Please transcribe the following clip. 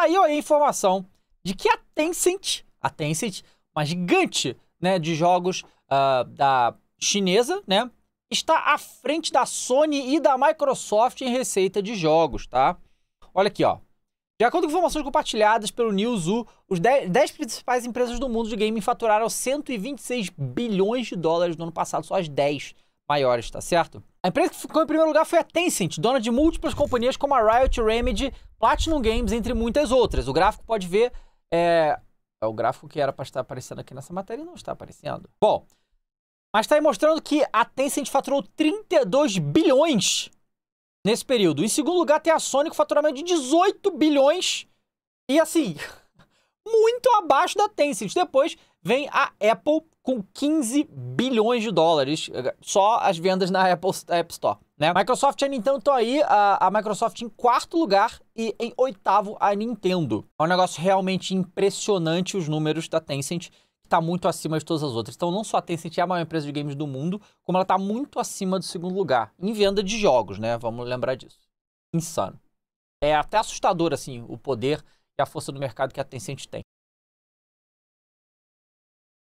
saiu aí a informação de que a Tencent, a Tencent, uma gigante né, de jogos uh, da chinesa, né, está à frente da Sony e da Microsoft em receita de jogos, tá? Olha aqui, ó. De acordo com informações compartilhadas pelo Newzoo, os 10, principais empresas do mundo de gaming faturaram 126 bilhões de dólares no ano passado, só as 10 maiores, tá certo? A empresa que ficou em primeiro lugar foi a Tencent, dona de múltiplas companhias como a Riot, Remedy, Platinum Games, entre muitas outras. O gráfico pode ver. É, é o gráfico que era para estar aparecendo aqui nessa matéria e não está aparecendo. Bom, mas está aí mostrando que a Tencent faturou 32 bilhões nesse período. Em segundo lugar, tem a Sony com faturamento de 18 bilhões. E assim, muito abaixo da Tencent. Depois vem a Apple com 15 bilhões de dólares, eh, só as vendas na Apple App Store. Né? Microsoft e é, a Nintendo estão aí, a, a, Microsoft em quarto lugar e em oitavo a Nintendo. É um negócio realmente impressionante os números da Tencent, que está muito acima de todas as outras. Então não só a Tencent é a maior empresa de games do mundo, como ela está muito acima do segundo lugar, em venda de jogos, né? Vamos lembrar disso. Insano. É até assustador, assim, o poder e a força do mercado que a Tencent tem.